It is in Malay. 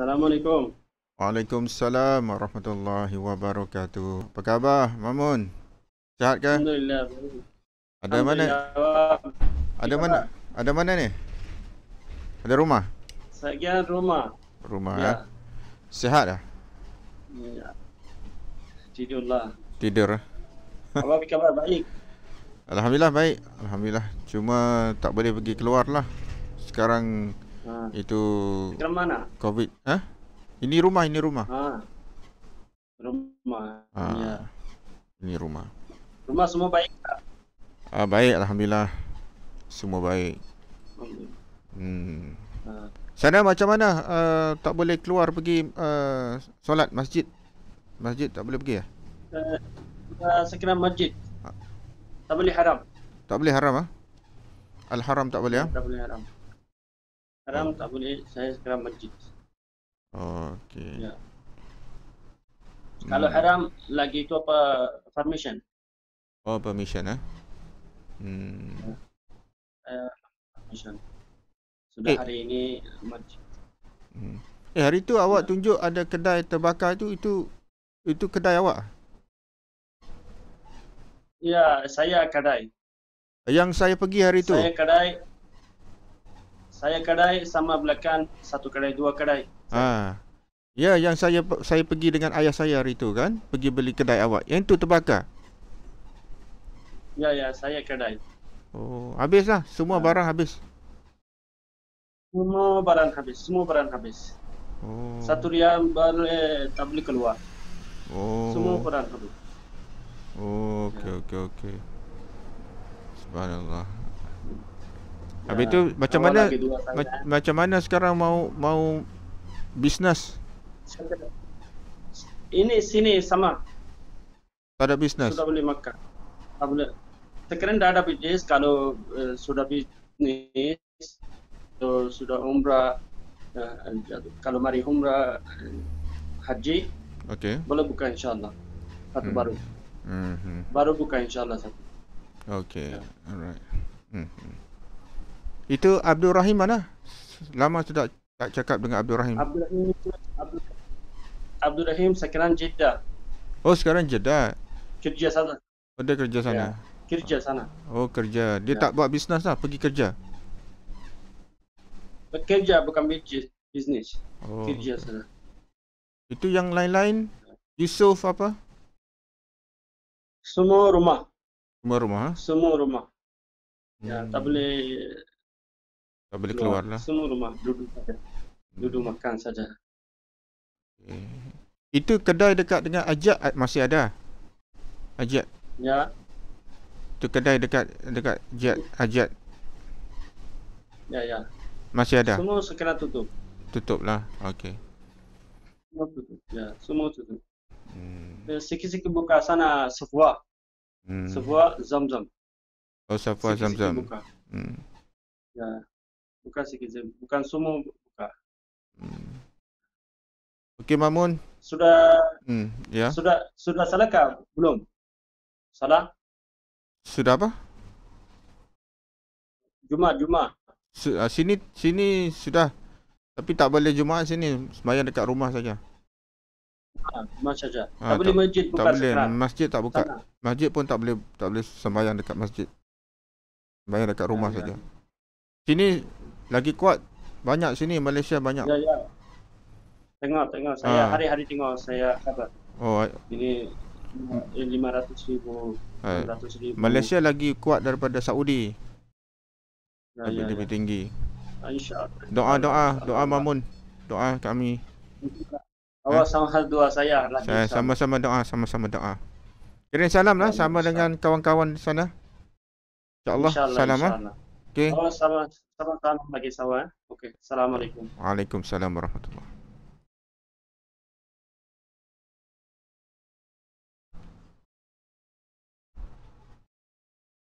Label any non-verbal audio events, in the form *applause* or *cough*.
Assalamualaikum. Waalaikumsalam warahmatullahi wabarakatuh. Apa khabar, Mamun? Sihat ke? Alhamdulillah. Ada mana? Ada mana? Ada mana ni? Ada rumah? Saya rumah. Rumah ya. ya. Sihat dah? Ya. Tidurlah. Tidur. Eh? Apa khabar baik? *laughs* Alhamdulillah baik. Alhamdulillah. Cuma tak boleh pergi keluar lah. Sekarang Ha. Itu Dekat mana? COVID. Ha? Ini rumah, ini rumah. Ha. Rumah. Ha. Ya. Ini rumah. Rumah semua baik tak? Ah, ha, baik alhamdulillah. Semua baik. Hmm. Ha. Sana macam mana? Uh, tak boleh keluar pergi uh, solat masjid. Masjid tak boleh pergi ya? Uh, eh, eh, sekiranya masjid. Ha. Tak boleh haram. Tak boleh haram ah? Ha? Al-haram tak boleh ah? Ha? Tak boleh haram. Sekarang tak boleh, saya sekarang masjid. Oh, okey. Ya. Hmm. Kalau haram, lagi itu apa? Permission. Oh, permission, eh? Hmm. Uh, Sudah eh. hari ini masjid. Hmm. Eh, hari tu awak tunjuk ada kedai terbakar itu, itu itu kedai awak? Ya, saya kedai. Yang saya pergi hari tu. Saya kedai, saya kedai sama belakang satu kedai dua kedai. Ah. Ya yang saya saya pergi dengan ayah saya hari tu kan, pergi beli kedai awak. Yang tu terbakar. Ya ya, saya kedai. Oh, habislah semua ha. barang habis. Semua barang habis, semua barang habis. Oh. Satu riam baru eh, tak boleh keluar. Oh. Semua barang habis. Oh, okey ya. okey okey. Subhanallah. Habis ha, tu ah, macam mana ma- eh? macam mana sekarang mau mau bisnes? Ini sini sama. Tak ada bisnes. Sudah boleh makan. Tak boleh. Sekarang dah ada bisnes kalau uh, sudah bisnes so, sudah umrah uh, kalau mari umrah uh, haji. Okey. Boleh buka insyaallah. Satu hmm. baru. Mhm. Baru buka insyaallah satu. Okey. Yeah. Alright. Mhm. Itu Abdul Rahim mana? Lama sudah tak cakap dengan Abdul Rahim. Abdul Rahim Abdul Rahim sekarang Jeddah. Oh, sekarang Jeddah. Kerja sana. Oh, dia kerja sana. Ya, kerja sana. Oh, kerja. Dia ya. tak buat bisnes lah, pergi kerja. Kerja bukan bisnes. Oh. Kerja sana. Itu yang lain-lain Yusuf apa? Semua rumah. Semua rumah? Ha? Semua rumah. Ya, hmm. Ya, tak boleh tak boleh keluar lah. Semua rumah duduk saja. Duduk hmm. makan saja. Okay. Hmm. Itu kedai dekat dengan Ajak eh, masih ada. Ajak. Ya. Itu kedai dekat dekat Ajak Ajak. Ya ya. Masih ada. Semua sekarang tutup. Tutup lah. Okey. Semua tutup. Ya, semua tutup. Hmm. Eh, sikit-sikit buka sana sebuah. Hmm. Sebuah zam-zam. Oh, sebuah zam-zam. Buka. Hmm. Ya. Bukan sekejap. Bukan semua buka. Hmm. Okey, Mamun. Sudah. Hmm, ya. Yeah. Sudah sudah salahkah? Belum. Salah? Sudah apa? Jumaat, Jumaat. Ah, sini sini sudah. Tapi tak boleh Jumaat sini. Sembahyang dekat rumah saja. Ha, ah, masjid saja. Ha, ah, tak, tak boleh masjid Tak boleh. Masjid tak buka. Sana. Masjid pun tak boleh tak boleh sembahyang dekat masjid. Sembahyang dekat rumah ya, saja. Ya. Sini lagi kuat banyak sini Malaysia banyak. Ya ya. Tengok tengok saya ha. hari-hari tengok saya khabar. Oh. Eh. Ini eh, lima ratus ribu, eh, ratus ribu. Malaysia lagi kuat daripada Saudi. Ya, lebih, ya, lebih ya. tinggi. Insyaallah. Doa doa doa mamun doa kami. Awak ha? sama hal dua saya. saya sama-sama doa sama-sama doa. Kirim salam lah ya, sama dengan kawan-kawan sana. InsyaAllah, insya salam ah. insya lah. Okay. Oh, sama-sama. Sama-sama. Okay, sama. Eh. Okay. Assalamualaikum. Waalaikumsalam warahmatullahi